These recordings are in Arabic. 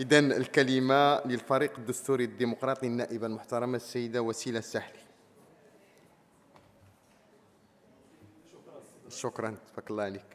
إذا الكلمة للفريق الدستوري الديمقراطي النائبة المحترمة السيدة وسيلة الساحلي شكرا تبارك الله عليك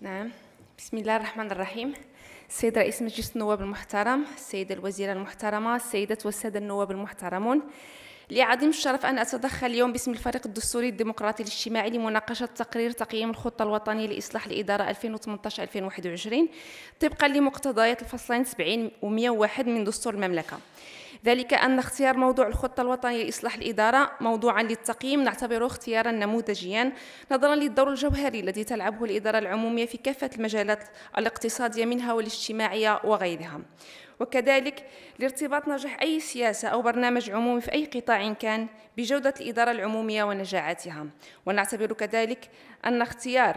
نعم بسم الله الرحمن الرحيم السيد رئيس مجلس النواب المحترم السيدة الوزيرة المحترمة السيدات والسادة النواب المحترمون لعدم الشرف أن أتدخل اليوم باسم الفريق الدستوري الديمقراطي الاجتماعي لمناقشة تقرير تقييم الخطة الوطنية لإصلاح الإدارة 2018-2021 طبقا لمقتضيات الفصلين 70 و101 من دستور المملكة ذلك أن اختيار موضوع الخطة الوطنية لإصلاح الإدارة موضوعا للتقييم نعتبره اختيارا نموذجيا نظرا للدور الجوهري الذي تلعبه الإدارة العمومية في كافة المجالات الاقتصادية منها والاجتماعية وغيرها وكذلك لارتباط نجاح أي سياسة أو برنامج عمومي في أي قطاع كان بجودة الإدارة العمومية ونجاعاتها ونعتبر كذلك أن اختيار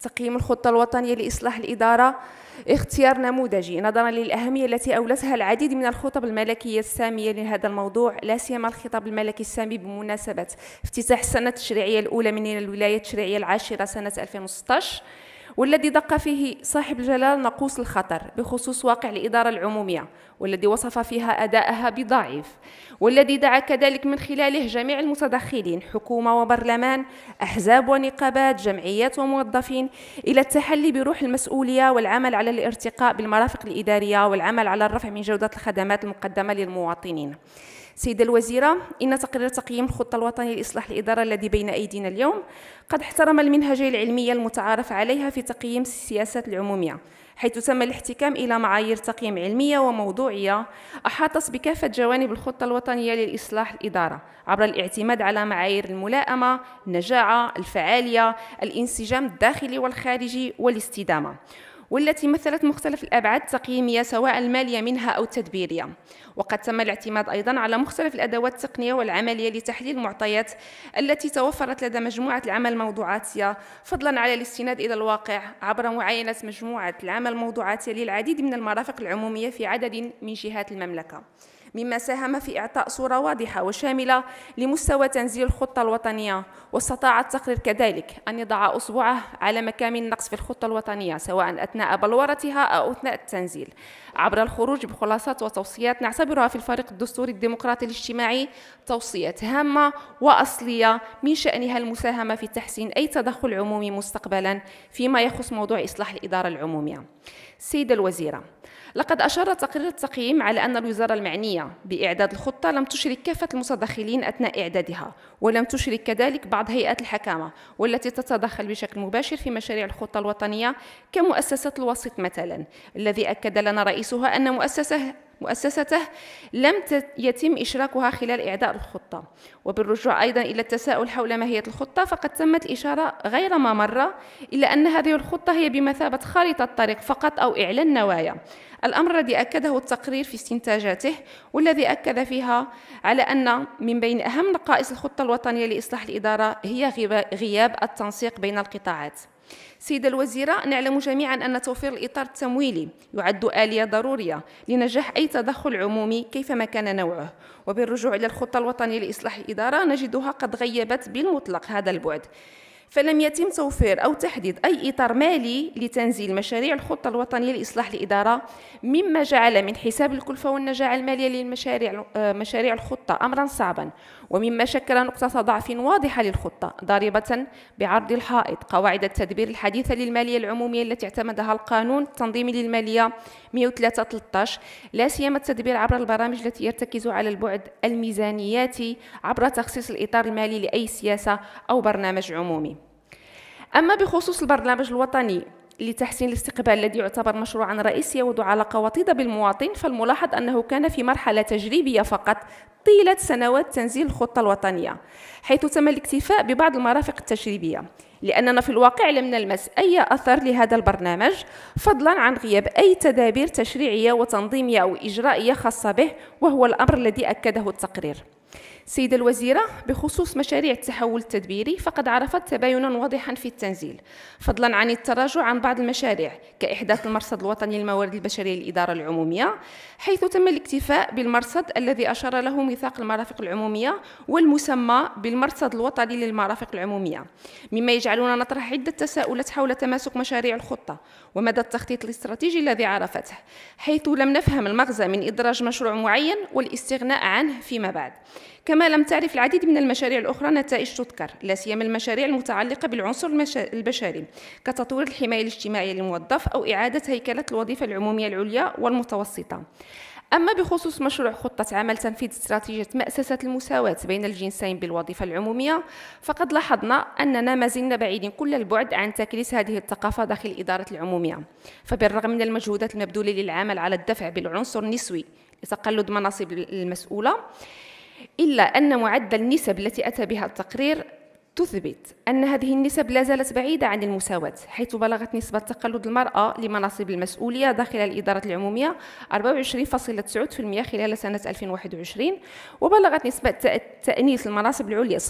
تقييم الخطة الوطنية لإصلاح الإدارة اختيار نموذجي نظرا للأهمية التي أولتها العديد من الخطب الملكية السامية لهذا الموضوع لا سيما الخطاب الملكي السامي بمناسبة افتتاح السنة التشريعية الأولى من الولاية التشريعية العاشرة سنة 2016 والذي دق فيه صاحب الجلال ناقوس الخطر بخصوص واقع الإدارة العمومية والذي وصف فيها أداءها بضعيف والذي دعا كذلك من خلاله جميع المتدخلين حكومة وبرلمان أحزاب ونقابات جمعيات وموظفين إلى التحلي بروح المسؤولية والعمل على الارتقاء بالمرافق الإدارية والعمل على الرفع من جودة الخدمات المقدمة للمواطنين سيدة الوزيرة إن تقرير تقييم الخطة الوطنية لإصلاح الإدارة الذي بين أيدينا اليوم قد احترم المنهجية العلمية المتعارف عليها في تقييم السياسات العمومية حيث تم الاحتكام إلى معايير تقييم علمية وموضوعية أحاطت بكافة جوانب الخطة الوطنية لإصلاح الإدارة عبر الاعتماد على معايير الملائمة، النجاعة، الفعالية، الانسجام الداخلي والخارجي والاستدامة والتي مثلت مختلف الأبعاد التقييمية سواء المالية منها أو التدبيرية وقد تم الاعتماد أيضا على مختلف الأدوات التقنية والعملية لتحليل المعطيات التي توفرت لدى مجموعة العمل الموضوعاتية فضلا على الاستناد إلى الواقع عبر معاينة مجموعة العمل الموضوعاتية للعديد من المرافق العمومية في عدد من جهات المملكة مما ساهم في إعطاء صورة واضحة وشاملة لمستوى تنزيل الخطة الوطنية واستطاع التقرير كذلك أن يضع أصبعه على مكامن النقص في الخطة الوطنية سواء أثناء بلورتها أو أثناء التنزيل عبر الخروج بخلاصات وتوصيات نعتبرها في الفريق الدستوري الديمقراطي الاجتماعي توصيات هامة وأصلية من شأنها المساهمة في تحسين أي تدخل عمومي مستقبلا فيما يخص موضوع إصلاح الإدارة العمومية سيدة الوزيرة لقد أشار تقرير التقييم على أن الوزارة المعنية بإعداد الخطة لم تشرك كافة المتدخلين أثناء إعدادها ولم تشرك كذلك بعض هيئات الحكامة والتي تتدخل بشكل مباشر في مشاريع الخطة الوطنية كمؤسسة الوسط مثلا الذي أكد لنا رئيسها أن مؤسسة مؤسسته لم يتم إشراكها خلال إعداء الخطة وبالرجوع أيضا إلى التساؤل حول ماهية الخطة فقد تمت الإشارة غير ما مرة إلى أن هذه الخطة هي بمثابة خارطة طريق فقط أو إعلان نوايا الأمر الذي أكده التقرير في استنتاجاته والذي أكد فيها على أن من بين أهم نقائص الخطة الوطنية لإصلاح الإدارة هي غياب التنسيق بين القطاعات سيدة الوزيرة نعلم جميعا أن توفير الإطار التمويلي يعد آلية ضرورية لنجاح أي تدخل عمومي كيفما كان نوعه وبالرجوع إلى الخطة الوطنية لإصلاح الإدارة نجدها قد غيبت بالمطلق هذا البعد فلم يتم توفير أو تحديد أي إطار مالي لتنزيل مشاريع الخطة الوطنية لإصلاح الإدارة مما جعل من حساب الكلفة والنجاعة المالية للمشاريع آه، مشاريع الخطة أمرا صعبا ومما شكل نقطة ضعف واضحة للخطة ضاربة بعرض الحائط قواعد التدبير الحديثة للمالية العمومية التي اعتمدها القانون التنظيمي للمالية 103 لا سيما التدبير عبر البرامج التي يرتكز على البعد الميزانياتي عبر تخصيص الإطار المالي لأي سياسة أو برنامج عمومي أما بخصوص البرنامج الوطني لتحسين الاستقبال الذي يعتبر مشروعا رئيسيا وذو علاقة وطيدة بالمواطن فالملاحظ أنه كان في مرحلة تجريبية فقط طيلة سنوات تنزيل الخطة الوطنية حيث تم الاكتفاء ببعض المرافق التجريبية لأننا في الواقع لم نلمس أي أثر لهذا البرنامج فضلا عن غياب أي تدابير تشريعية وتنظيمية أو إجرائية خاصة به وهو الأمر الذي أكده التقرير سيدة الوزيرة بخصوص مشاريع التحول التدبيري فقد عرفت تباينا واضحا في التنزيل فضلا عن التراجع عن بعض المشاريع كإحداث المرصد الوطني للموارد البشرية للإدارة العمومية حيث تم الاكتفاء بالمرصد الذي أشار له ميثاق المرافق العمومية والمسمى بالمرصد الوطني للمرافق العمومية مما يجعلنا نطرح عدة تساؤلات حول تماسك مشاريع الخطة ومدى التخطيط الاستراتيجي الذي عرفته حيث لم نفهم المغزى من إدراج مشروع معين والاستغناء عنه فيما بعد كما لم تعرف العديد من المشاريع الأخرى نتائج تذكر لا سيما المشاريع المتعلقة بالعنصر البشري كتطوير الحماية الاجتماعية للموظف أو إعادة هيكلة الوظيفة العمومية العليا والمتوسطة أما بخصوص مشروع خطة عمل تنفيذ استراتيجية مأسسة المساواة بين الجنسين بالوظيفة العمومية فقد لاحظنا أننا ما زلنا بعيدين كل البعد عن تكريس هذه الثقافة داخل الإدارة العمومية فبالرغم من المجهودات المبذولة للعمل على الدفع بالعنصر النسوي لتقلد مناصب المسؤولة إلا أن معدل النسب التي أتى بها التقرير تثبت أن هذه النسب لا زالت بعيدة عن المساواة حيث بلغت نسبة تقلد المرأة لمناصب المسؤولية داخل الإدارة العمومية 24.9% خلال سنة 2021 وبلغت نسبة تأنيس المناصب العليا 17.99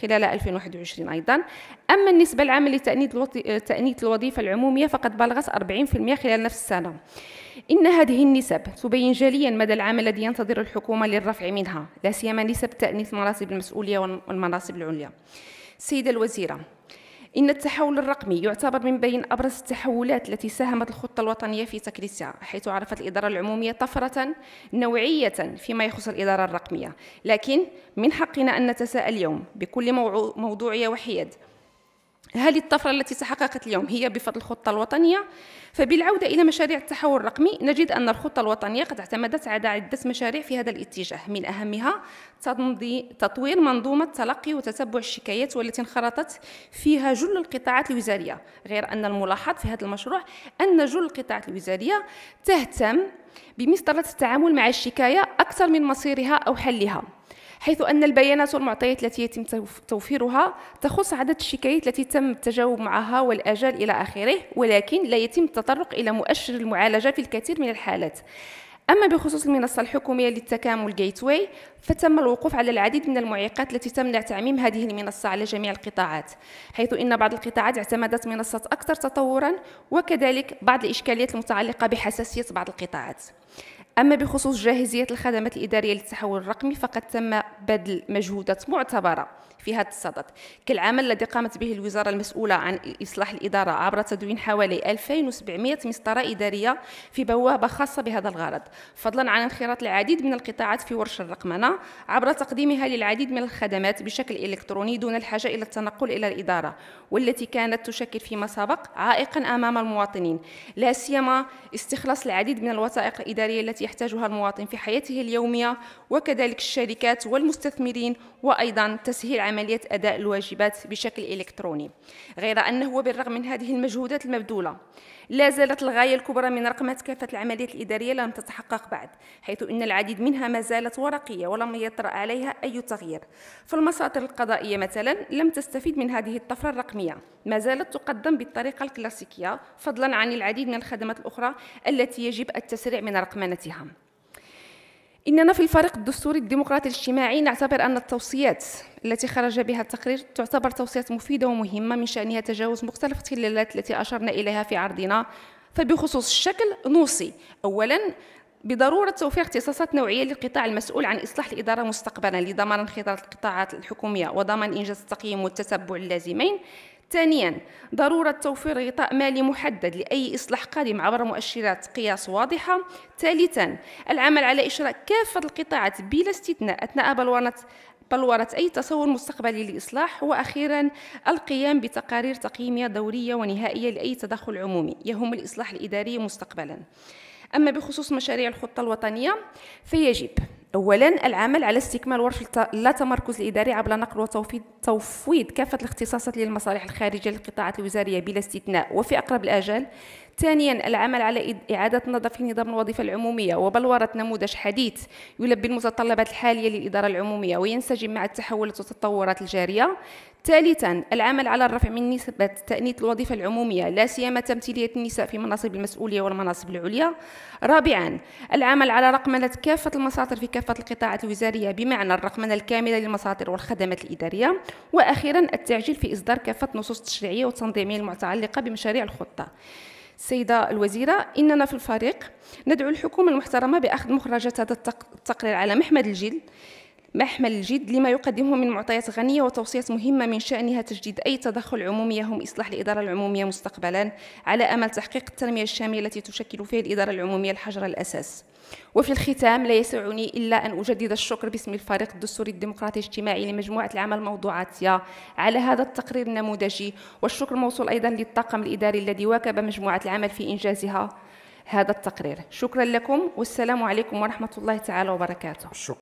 خلال 2021 أيضا أما النسبة العامة لتأنيث الوظيفة العمومية فقد بلغت 40% خلال نفس السنة إن هذه النسب تبين جليا مدى العمل الذي ينتظر الحكومة للرفع منها لا سيما نسب تأنيث مناصب المسؤولية والمناصب العليا سيدة الوزيرة إن التحول الرقمي يعتبر من بين أبرز التحولات التي ساهمت الخطة الوطنية في تكريسها حيث عرفت الإدارة العمومية طفرة نوعية فيما يخص الإدارة الرقمية لكن من حقنا أن نتساءل اليوم بكل موضوعية وحياد هل الطفرة التي تحققت اليوم هي بفضل الخطة الوطنية؟ فبالعودة إلى مشاريع التحول الرقمي نجد أن الخطة الوطنية قد اعتمدت على عدة مشاريع في هذا الاتجاه من أهمها تطوير منظومة تلقي وتتبع الشكايات والتي انخرطت فيها جل القطاعات الوزارية غير أن الملاحظ في هذا المشروع أن جل القطاعات الوزارية تهتم بمسطرة التعامل مع الشكاية أكثر من مصيرها أو حلها حيث أن البيانات والمعطيات التي يتم توفيرها تخص عدد الشكايات التي تم التجاوب معها والآجال إلى آخره ولكن لا يتم التطرق إلى مؤشر المعالجة في الكثير من الحالات أما بخصوص المنصة الحكومية للتكامل جيتواي فتم الوقوف على العديد من المعيقات التي تمنع تعميم هذه المنصة على جميع القطاعات حيث إن بعض القطاعات اعتمدت منصة أكثر تطورا وكذلك بعض الإشكاليات المتعلقة بحساسية بعض القطاعات أما بخصوص جاهزية الخدمات الإدارية للتحول الرقمي فقد تم بذل مجهودات معتبرة في هذا الصدد كالعمل الذي قامت به الوزارة المسؤولة عن إصلاح الإدارة عبر تدوين حوالي 2700 مسطرة إدارية في بوابة خاصة بهذا الغرض فضلا عن انخراط العديد من القطاعات في ورش الرقمنة عبر تقديمها للعديد من الخدمات بشكل إلكتروني دون الحاجة إلى التنقل إلى الإدارة والتي كانت تشكل فيما سبق عائقا أمام المواطنين لا سيما استخلاص العديد من الوثائق الإدارية التي يحتاجها المواطن في حياته اليومية وكذلك الشركات والمستثمرين وأيضا تسهيل عمل عملية أداء الواجبات بشكل إلكتروني غير أنه بالرغم من هذه المجهودات المبذولة لا زالت الغاية الكبرى من رقمة كافة العمليات الإدارية لم تتحقق بعد حيث أن العديد منها ما زالت ورقية ولم يطرأ عليها أي تغيير فالمساطر القضائية مثلا لم تستفيد من هذه الطفرة الرقمية ما زالت تقدم بالطريقة الكلاسيكية فضلا عن العديد من الخدمات الأخرى التي يجب التسريع من رقمنتها إننا في الفريق الدستوري الديمقراطي الاجتماعي نعتبر أن التوصيات التي خرج بها التقرير تعتبر توصيات مفيدة ومهمة من شأنها تجاوز مختلف التلالات التي أشرنا إليها في عرضنا فبخصوص الشكل نوصي أولا بضرورة توفير اختصاصات نوعية للقطاع المسؤول عن إصلاح الإدارة مستقبلا لضمان انخراط القطاعات الحكومية وضمان إنجاز التقييم والتتبع اللازمين ثانيا ضرورة توفير غطاء مالي محدد لأي إصلاح قادم عبر مؤشرات قياس واضحة ثالثا العمل على إشراك كافة القطاعات بلا استثناء أثناء بلورة بلورة أي تصور مستقبلي للإصلاح وأخيرا القيام بتقارير تقييمية دورية ونهائية لأي تدخل عمومي يهم الإصلاح الإداري مستقبلا أما بخصوص مشاريع الخطة الوطنية فيجب اولا العمل على استكمال ورش لا تمركز الاداري عبر نقل وتوفيد كافه الاختصاصات للمصالح الخارجيه للقطاعات الوزاريه بلا استثناء وفي اقرب الاجال ثانيا العمل على إعادة النظر في نظام الوظيفة العمومية وبلورة نموذج حديث يلبي المتطلبات الحالية للإدارة العمومية وينسجم مع التحولات والتطورات الجارية ثالثا العمل على الرفع من نسبة تأنيث الوظيفة العمومية لا سيما تمثيلية النساء في مناصب المسؤولية والمناصب العليا رابعا العمل على رقمنة كافة المساطر في كافة القطاعات الوزارية بمعنى الرقمنة الكاملة للمساطر والخدمات الإدارية وأخيرا التعجيل في إصدار كافة نصوص تشريعية وتنظيمية المتعلقة بمشاريع الخطة السيدة الوزيرة إننا في الفريق ندعو الحكومة المحترمة بأخذ مخرجات هذا التقرير على محمد الجيل محمل الجد لما يقدمه من معطيات غنية وتوصيات مهمة من شأنها تجديد أي تدخل عمومي هم إصلاح الإدارة العمومية مستقبلا على أمل تحقيق التنمية الشاملة التي تشكل فيها الإدارة العمومية الحجر الأساس وفي الختام لا يسعني إلا أن أجدد الشكر باسم الفريق الدستوري الديمقراطي الاجتماعي لمجموعة العمل موضوعاتيا على هذا التقرير النموذجي والشكر موصول أيضا للطاقم الإداري الذي واكب مجموعة العمل في إنجازها هذا التقرير شكرا لكم والسلام عليكم ورحمة الله تعالى وبركاته شكرا.